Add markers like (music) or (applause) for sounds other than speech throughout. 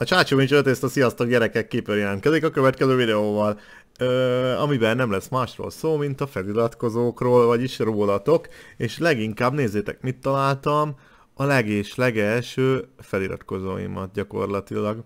A Csácsovics 5 ezt a Sziasztok gyerekek képen jelentkezik a következő videóval, ö, amiben nem lesz másról szó, mint a feliratkozókról, vagyis rólatok, és leginkább nézzétek mit találtam, a legés legelső feliratkozóimat gyakorlatilag.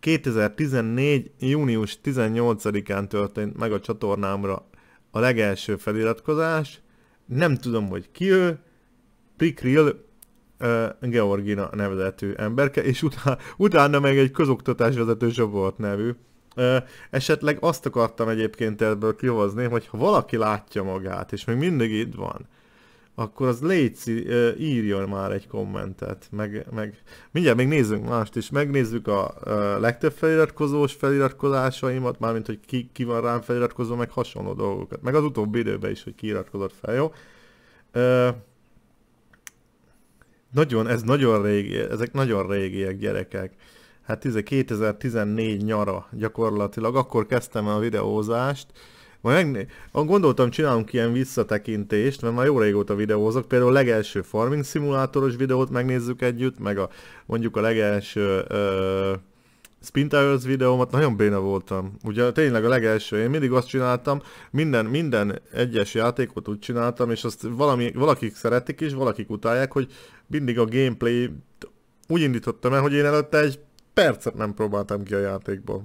2014. június 18-án történt meg a csatornámra a legelső feliratkozás, nem tudom, hogy ki ő, Pikril Georgina nevezetű emberke, és utána, utána meg egy vezető Zsobolt nevű. Esetleg azt akartam egyébként ebből kihozni, hogy ha valaki látja magát, és még mindig itt van, akkor az léci írjon már egy kommentet, meg, meg mindjárt még nézzünk mást is, megnézzük a, a legtöbb feliratkozós feliratkozásaimat, mármint hogy ki, ki van rám feliratkozó, meg hasonló dolgokat, meg az utóbbi időben is, hogy kiiratkozott fel, jó? Ö, nagyon, ez nagyon régi, ezek nagyon régiek gyerekek. Hát 2014 izé nyara gyakorlatilag, akkor kezdtem a videózást, majd meg, gondoltam, csinálunk ilyen visszatekintést, mert már jó régóta videózok, például a legelső farming szimulátoros videót megnézzük együtt, meg a, mondjuk a legelső ö, Spin Tires videómat nagyon béna voltam. Ugye tényleg a legelső, én mindig azt csináltam, minden, minden egyes játékot úgy csináltam, és azt valami, valakik szeretik is, valakik utálják, hogy mindig a gameplay úgy indítottam el, hogy én előtte egy percet nem próbáltam ki a játékból.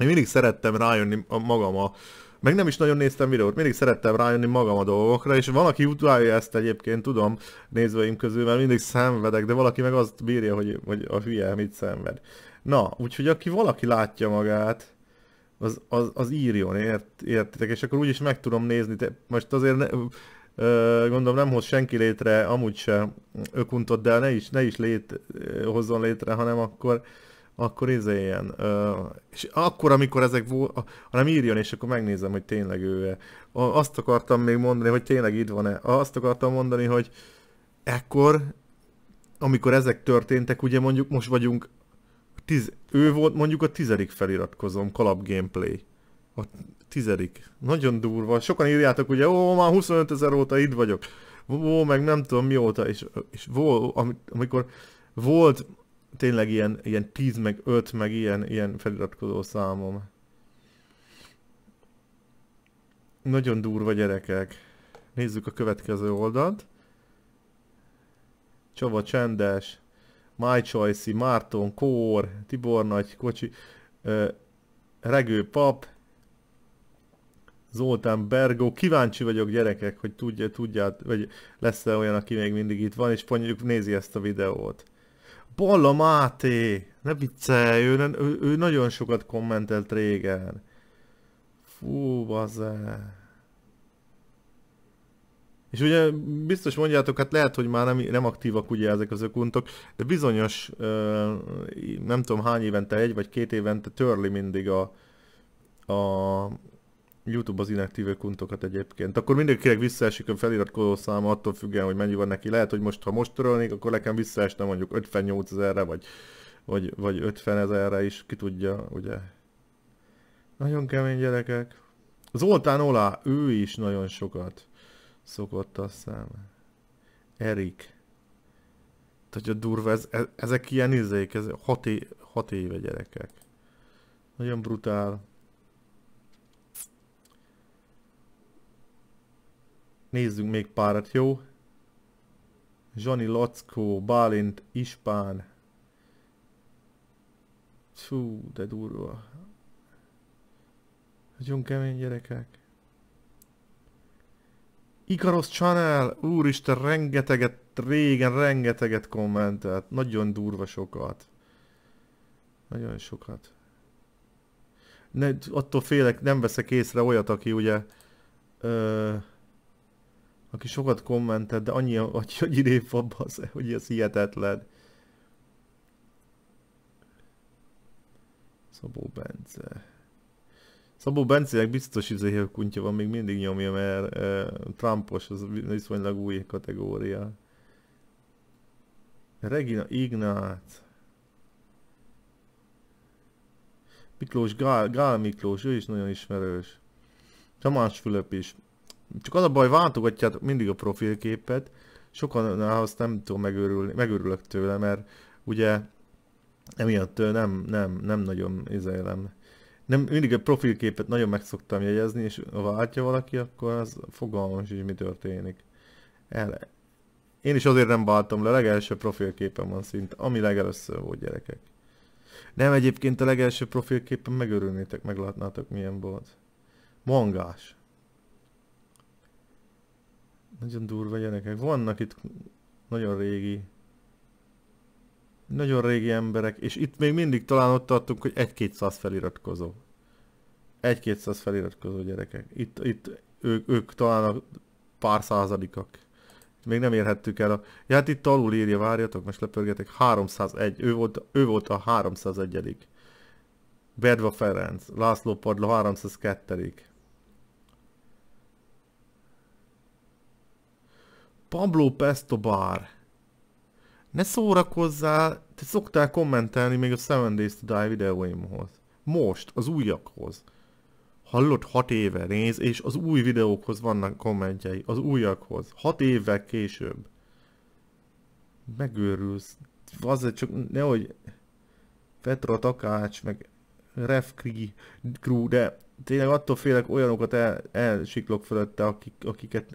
Én mindig szerettem rájönni a magam a, meg nem is nagyon néztem videót, mindig szerettem rájönni magam a dolgokra, és van, aki utálja ezt egyébként, tudom, nézőim közül, mert mindig szenvedek, de valaki meg azt bírja, hogy, hogy a hülye mit szenved. Na, úgyhogy aki valaki látja magát, az, az, az írjon, ért, értitek? És akkor úgyis meg tudom nézni, te, most azért ne, ö, gondolom nem hoz senki létre amúgy se ökuntot, de ne is, ne is lét, hozzon létre, hanem akkor akkor izé ilyen. Ö, és akkor, amikor ezek volt, hanem írjon, és akkor megnézem, hogy tényleg ő -e. Azt akartam még mondani, hogy tényleg itt van-e. Azt akartam mondani, hogy ekkor, amikor ezek történtek, ugye mondjuk most vagyunk tiz, ő volt mondjuk a tizedik feliratkozom, kalap gameplay. A tizedik. Nagyon durva. Sokan írjátok ugye, ó, már 25 ezer óta itt vagyok. Ó, meg nem tudom mióta. És, és ó, amikor volt tényleg ilyen, ilyen 10 meg 5 meg ilyen, ilyen feliratkozó számom. Nagyon durva gyerekek. Nézzük a következő oldalt. Csava csendes. My Choice, Márton, Kór, Tibor Nagy, Kocsi, uh, Regő Pap, Zoltán Bergó. Kíváncsi vagyok gyerekek, hogy tudja, tudját, vagy lesz-e olyan, aki még mindig itt van, és mondjuk nézi ezt a videót. Balla Máté! Ne viccelj, ő, ő, ő nagyon sokat kommentelt régen. Fú, bazzá. És ugye biztos mondjátok, hát lehet, hogy már nem, nem aktívak ugye ezek az ökuntok, de bizonyos, nem tudom hány évente, egy vagy két évente törli mindig a, a YouTube az inaktív ökuntokat egyébként. Akkor mindenkinek visszaesik a feliratkozó száma, attól függően, hogy mennyi van neki. Lehet, hogy most, ha most törölnék, akkor nekem visszaesne mondjuk 58 ezerre, vagy, vagy, vagy 50 ezerre is, ki tudja, ugye. Nagyon kemény gyerekek. Zoltán Olá, ő is nagyon sokat szokott a szám. Erik. Tehát hogy a durva, ez, ez, ezek ilyen izék, ez hat, é, hat éve gyerekek. Nagyon brutál. Nézzünk még párat, jó? Zsani Lackó, Bálint, Ispán. Fú, de durva. Nagyon kemény gyerekek. Ikaros Channel, úristen, rengeteget, régen rengeteget kommentelt. Nagyon durva sokat. Nagyon sokat. Ne, attól félek, nem veszek észre olyat, aki ugye... Ö, aki sokat kommentelt, de annyi, hogy idép van, hogy ez hihetetlen. Szabó Bence. Szabó Bencének biztos izéhél kuntya van, még mindig nyomja, mert e, Trumpos az viszonylag új kategória. Regina Ignác. Miklós Gál, Gál Miklós, ő is nagyon ismerős. Tamás Fülöp is. Csak az a baj, váltogatjátok mindig a profilképet. Sokan azt nem tudom megőrülni, megőrülök tőle, mert ugye emiatt nem, nem, nem nagyon izélem nem, mindig a profilképet nagyon meg szoktam jegyezni, és ha látja valaki, akkor az fogalmam is, mi történik. El, én is azért nem váltam le, legelső profilképen van szint, ami legelőször volt gyerekek. Nem egyébként a legelső profilképen megörülnétek, meglátnátok milyen volt. Mangás. Nagyon durva gyerekek. Vannak itt nagyon régi nagyon régi emberek, és itt még mindig talán ott tartunk, hogy egy száz feliratkozó. egy száz feliratkozó gyerekek. Itt, itt ők, ők talán a pár századikak. Még nem érhettük el a... Ja, hát itt alul írja, várjatok, most lepörgetek. 301, ő volt, ő volt a 301 -dik. Bedva Ferenc, László Padla 302 -dik. Pablo Pesto Bar ne szórakozzál, te szoktál kommentelni még a Seven Days to Die videóimhoz. Most, az újakhoz. Hallott, hat éve néz, és az új videókhoz vannak kommentjei, az újakhoz. Hat évvel később. Megőrülsz. Azért csak nehogy... Petra Takács, meg Ref Crew, de tényleg attól félek olyanokat el, elsiklok fölötte, akik, akiket,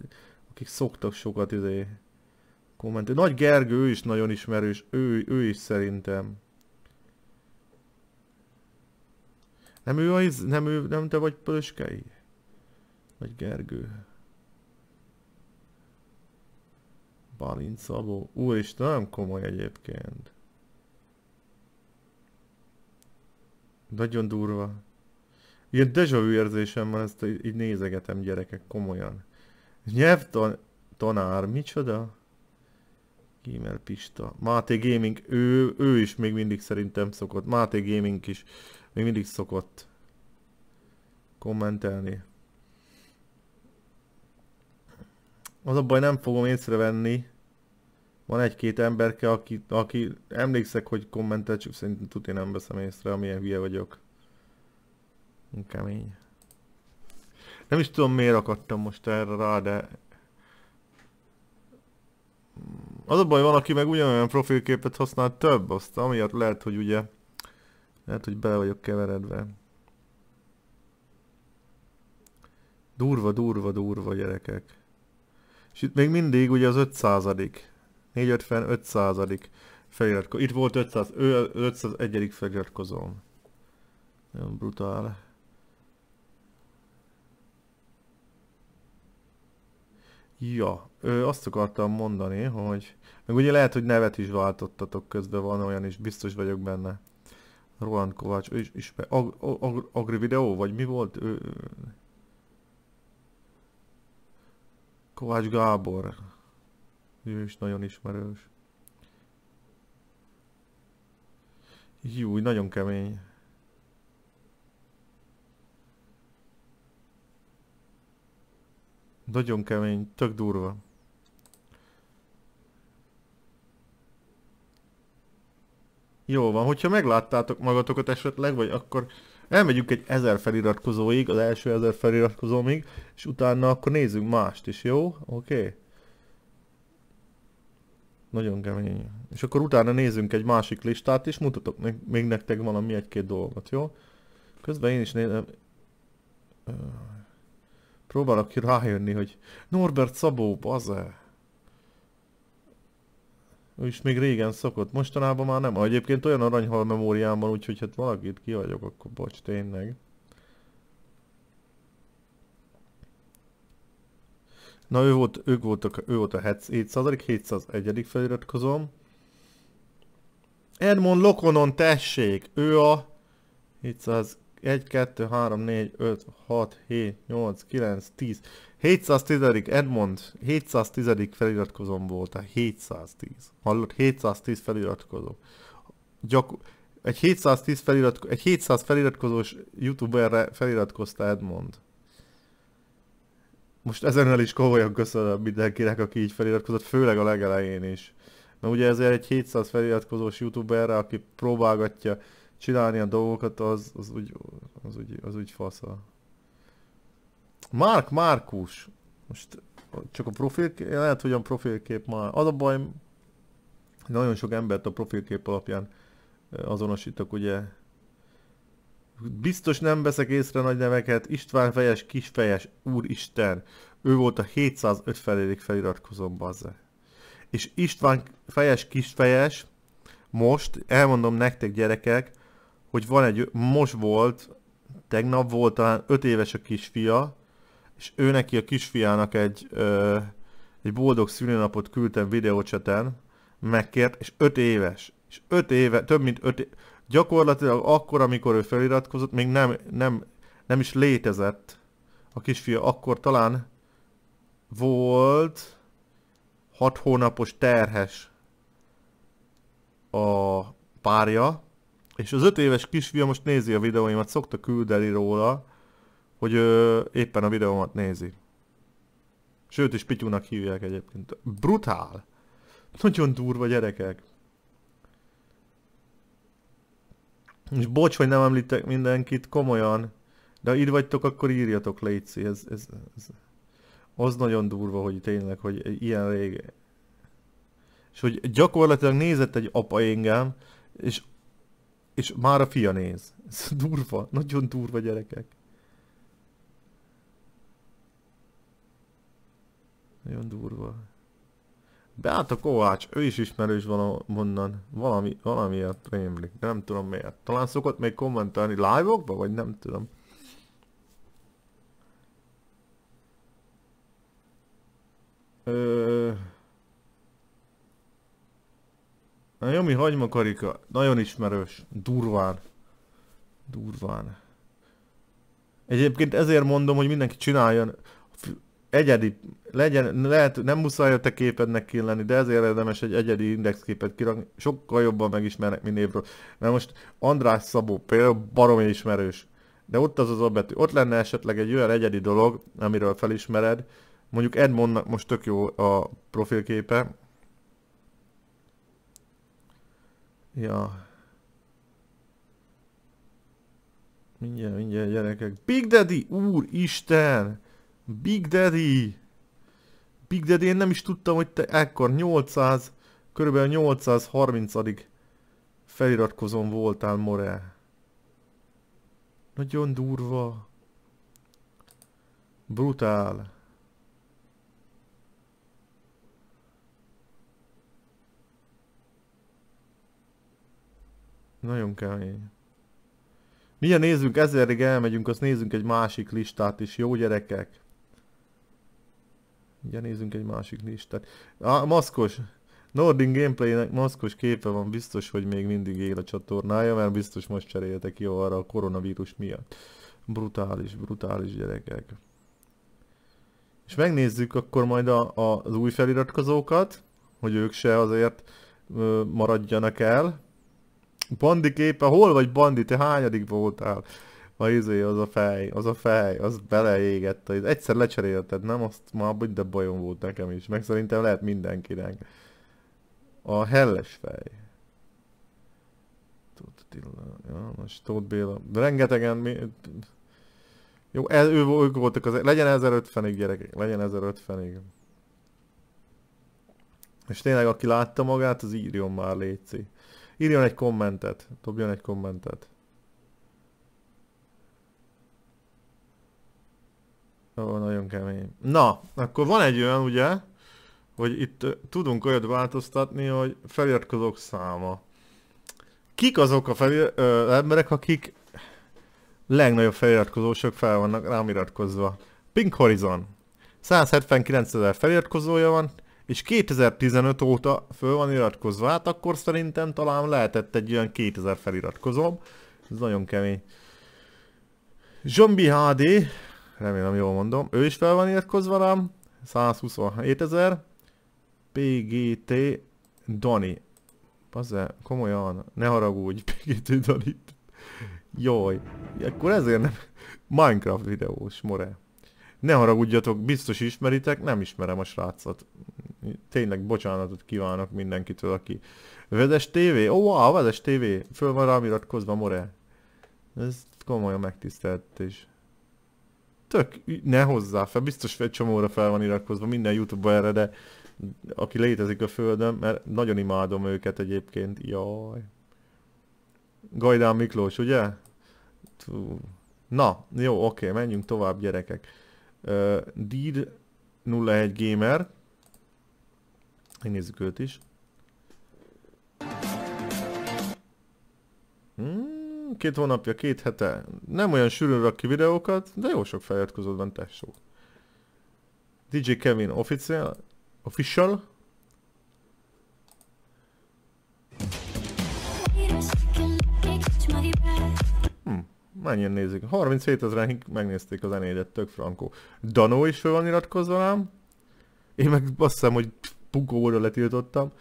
akik szoktak sokat izé, komment. Nagy Gergő, ő is nagyon ismerős, ő, ő is szerintem. Nem ő, az, nem ő, nem te vagy Pöskei? Nagy Gergő. Balint Szabó. Úristen, nagyon komoly egyébként. Nagyon durva. Ilyen deja vu érzésem van, ezt így nézegetem gyerekek, komolyan. Nyelvtanár, micsoda? Gamer Pista. Máté Gaming, ő, ő is még mindig szerintem szokott. Máté Gaming is még mindig szokott kommentelni. Az a baj, nem fogom észrevenni. Van egy-két emberke, aki, aki emlékszek, hogy kommentel, csak szerintem tudni nem veszem észre, amilyen hülye vagyok. Kemény. Nem is tudom miért akadtam most erre rá, de az a baj, van, aki meg ugyanolyan profilképet használ több, azt amiatt lehet, hogy ugye... Lehet, hogy bele vagyok keveredve. Durva, durva, durva gyerekek. És itt még mindig ugye az 500 450 500 feliratkozó. Itt volt 500, ő 501. feliratkozó. Nagyon brutál. Ja, ö, azt akartam mondani, hogy... Meg ugye lehet, hogy nevet is váltottatok közben, van olyan is, biztos vagyok benne. Roland Kovács, ő is, ismer, ag, ag, ag, agri Video, vagy mi volt? Ö, Kovács Gábor. Ő is nagyon ismerős. Jó, nagyon kemény. Nagyon kemény, tök durva. Jó van, hogyha megláttátok magatokat esetleg, vagy akkor elmegyünk egy ezer feliratkozóig, az első ezer feliratkozóig, és utána akkor nézzünk mást is, jó? Oké. Okay. Nagyon kemény. És akkor utána nézzünk egy másik listát is, mutatok ne még nektek valami egy-két dolgot, jó? Közben én is nézem... Próbálok rájönni, hogy Norbert Szabó, baze. Ő is még régen szokott, mostanában már nem. Egyébként olyan aranyhal van, úgyhogy hát valakit kihagyok, akkor bocs, tényleg. Na ő volt, ők voltak, ő volt a 700 701. feliratkozom. Edmond Lokonon tessék, ő a 700 1, 2, 3, 4, 5, 6, 7, 8, 9, 10. 710. Edmond, 710. feliratkozom volt a hát 710. Hallod? 710 feliratkozó. Gyaku egy 710 feliratko egy 700 feliratkozós youtuberre feliratkozta Edmond. Most ezennel is komolyan köszönöm mindenkinek, aki így feliratkozott, főleg a legelején is. Mert ugye ezért egy 700 feliratkozós youtuberre, aki próbálgatja csinálni a dolgokat, az, az úgy, az úgy, az úgy a... Márk Márkus. Most csak a profilkép, lehet, hogy a profilkép már. Az a baj, nagyon sok embert a profilkép alapján azonosítok, ugye. Biztos nem veszek észre nagy neveket, István fejes, kisfejes, úristen. Ő volt a 750. feliratkozom, bazze. És István fejes, kisfejes, most elmondom nektek gyerekek, hogy van egy, most volt, tegnap volt talán 5 éves a kisfia, és ő neki a kisfiának egy, ö, egy boldog szülőnapot küldtem videócseten, megkért, és 5 éves. És 5 éve, több mint 5 gyakorlatilag akkor, amikor ő feliratkozott, még nem, nem, nem is létezett a kisfia, akkor talán volt 6 hónapos terhes a párja, és az öt éves kisfia most nézi a videóimat, szokta küldeni róla, hogy ö, éppen a videómat nézi. Sőt, is Pityúnak hívják egyébként. Brutál! Nagyon durva gyerekek. És bocs, hogy nem említek mindenkit, komolyan. De ha itt vagytok, akkor írjatok, Léci. Ez, ez, ez, az nagyon durva, hogy tényleg, hogy ilyen rég. És hogy gyakorlatilag nézett egy apa engem, és és már a fia néz. Ez durva, nagyon durva gyerekek. Nagyon durva. a Kovács, ő is ismerős valahonnan. Valami, valamiért rémlik, de nem tudom miért. Talán szokott még kommentálni live-okba, vagy nem tudom. Na hagyma karika, nagyon ismerős, durván. Durván. Egyébként ezért mondom, hogy mindenki csináljon egyedi, legyen, lehet, nem muszáj a te képednek lenni, de ezért érdemes egy egyedi indexképet kirakni, sokkal jobban megismernek, mint évről. Mert most András Szabó például baromi ismerős, de ott az az a betű. Ott lenne esetleg egy olyan egyedi dolog, amiről felismered, mondjuk Edmondnak most tök jó a profilképe, Ja. Mindjárt, mindjárt gyerekek. Big Daddy! Úristen! Big Daddy! Big Daddy, én nem is tudtam, hogy te ekkor 800, körülbelül 830 feliratkozón voltál, More. Nagyon durva. Brutál. Nagyon kemény. Milyen nézzünk, ezerig elmegyünk, azt nézzünk egy másik listát is, jó gyerekek? Ugye nézzünk egy másik listát. Á, maszkos! Nordin gameplaynek maszkos képe van, biztos, hogy még mindig él a csatornája, mert biztos most cserélte ki arra a koronavírus miatt. Brutális, brutális gyerekek. És megnézzük akkor majd a, a, az új feliratkozókat, hogy ők se azért ö, maradjanak el, Bandi képe, hol vagy Bandi? Te hányadik voltál? A izé, az a fej, az a fej, az beleégett. Egyszer lecserélted, nem? Azt már hogy de bajom volt nekem is. Meg szerintem lehet mindenkinek. A helles fej. Tóth Attila, János, Tóth Béla. De rengetegen mi... Jó, el, ő, ők voltak az... Legyen 1050-ig gyerekek, legyen 1050-ig. És tényleg, aki látta magát, az írjon már, léci. Írjon egy kommentet, dobjon egy kommentet. Ó, nagyon kemény. Na, akkor van egy olyan, ugye, hogy itt tudunk olyat változtatni, hogy feliratkozók száma. Kik azok a felir- ö, emberek, akik legnagyobb feliratkozósok fel vannak rám iratkozva? Pink Horizon. 179 ezer feliratkozója van, és 2015 óta föl van iratkozva, hát akkor szerintem talán lehetett egy olyan 2000 feliratkozom. Ez nagyon kemény. Zsombi HD, remélem jól mondom, ő is fel van iratkozva rám, 127 ezer. PGT Dani. Pazze, komolyan, ne haragudj, (laughs) PGT Dani. Jaj, akkor ezért nem... Minecraft videós, more. Ne haragudjatok, biztos ismeritek, nem ismerem a srácot. Tényleg bocsánatot kívánok mindenkitől, aki... Vezes TV? Ó, oh, wow, Vezes TV! Föl van rám iratkozva, more. Ez komolyan is. Tök, ne hozzá fel, biztos egy csomóra fel van iratkozva minden YouTube-ba erre, de aki létezik a földön, mert nagyon imádom őket egyébként, jaj. Gajdán Miklós, ugye? Tú. Na, jó, oké, menjünk tovább gyerekek. Uh, Deed 01 Gamer, Megnézzük őt is. Hmm, két hónapja, két hete. Nem olyan sűrűn rak ki videókat, de jó sok feliratkozott van, tesó. DJ Kevin official, official, mennyien nézik? 37 ezeren megnézték az zenédet, tök frankó. Danó is föl van iratkozva, rám. Én meg azt hiszem, hogy Pugóra letiltottam.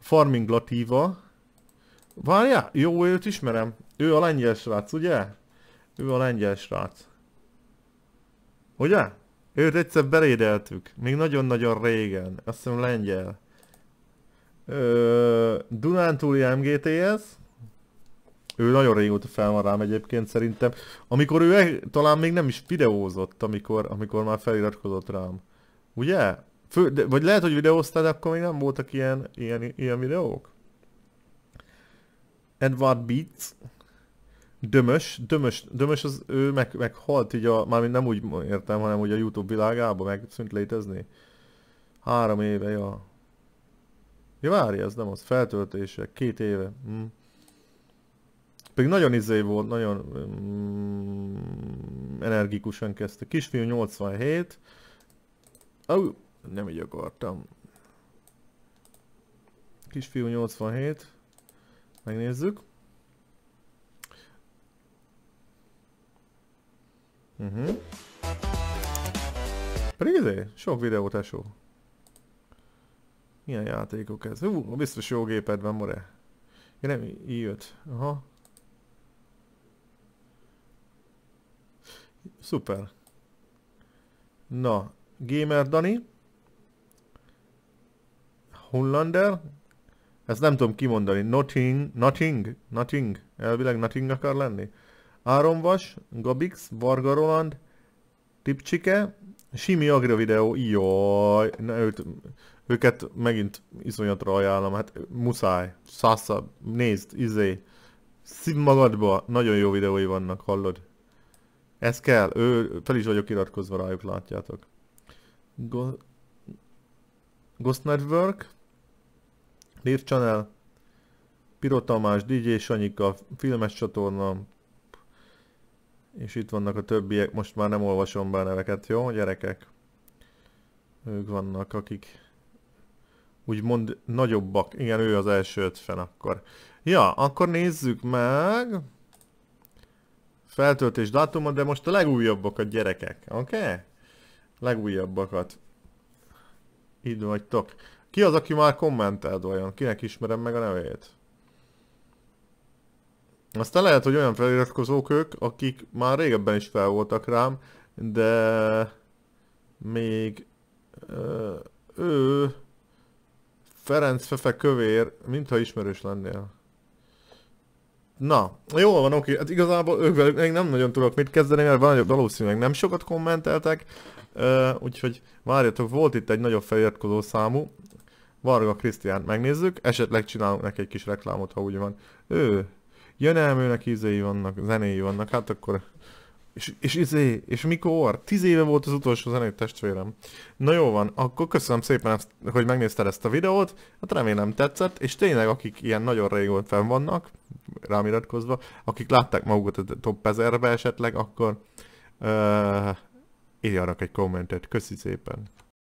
Farming Lativa. Várja, jó, őt ismerem. Ő a lengyel srác, ugye? Ő a lengyel srác. Ugye? Őt egyszer berédeltük. Még nagyon-nagyon régen. Azt hiszem lengyel. Ö, Dunántúli MGTS. Ő nagyon régóta fel van rám egyébként szerintem. Amikor ő e- talán még nem is videózott, amikor, amikor már feliratkozott rám. Ugye? Fő, de, vagy lehet, hogy videóztál, de akkor még nem voltak ilyen, ilyen, ilyen videók? Edward Beats. Dömös, Dömös, Dömös az ő meg, meghalt így a, mármint nem úgy értem, hanem hogy a Youtube világába megszűnt létezni. Három éve, ja. Ja várj, ez nem az, feltöltése, két éve. Hm. Pedig nagyon izé volt, nagyon mm, energikusan kezdte. Kisfiú 87. Oh, nem így akartam. Kisfiú 87. Megnézzük. Uh mhm. -huh. Pedig ezért sok videó tesó. Milyen játékok ez? Hú, biztos jó géped van, more. Ja nem, így jött. Aha. Szuper. Na, Gamer Dani. Hunlander, ezt nem tudom kimondani, Nothing, Nothing, Nothing, elvileg Nothing akar lenni. Vas, Gabix, Varga Roland, Tipcsike, Simi Agri videó, jaj, ne, őt, őket megint iszonyatra ajánlom, hát muszáj, szásza, nézd, izé, szív magadba, nagyon jó videói vannak, hallod? Ez kell, ő, fel is vagyok iratkozva rájuk, látjátok. Go Ghost Network, Live Channel, Piro Tamás, DJ Sanyika, filmes csatorna, és itt vannak a többiek, most már nem olvasom be neveket, jó gyerekek? Ők vannak, akik úgymond nagyobbak. Igen, ő az első ötven akkor. Ja, akkor nézzük meg. Feltöltés dátumot, de most a legújabbakat gyerekek, oké? Okay? Legújabbakat. Itt vagytok. Ki az, aki már kommentelt olyan? Kinek ismerem meg a nevét? Aztán lehet, hogy olyan feliratkozók ők, akik már régebben is fel voltak rám, de még ö, ő Ferenc Fefe kövér, mintha ismerős lennél. Na, jó van, oké, hát igazából ők velük még nem nagyon tudok mit kezdeni, mert van valószínűleg nem sokat kommenteltek, ö, úgyhogy várjatok, volt itt egy nagyobb feliratkozó számú, Varga Krisztián, megnézzük, esetleg csinálunk neki egy kis reklámot, ha úgy van. Ő, jön elműnek ízei vannak, zenéi vannak, hát akkor... És, és izé, és mikor? Tíz éve volt az utolsó zenei testvérem. Na jó van, akkor köszönöm szépen, ezt, hogy megnézted ezt a videót, hát remélem tetszett, és tényleg akik ilyen nagyon régóta fenn vannak, rám iratkozva, akik látták magukat a top 1000-be esetleg, akkor uh, írjanak egy kommentet. Köszi szépen!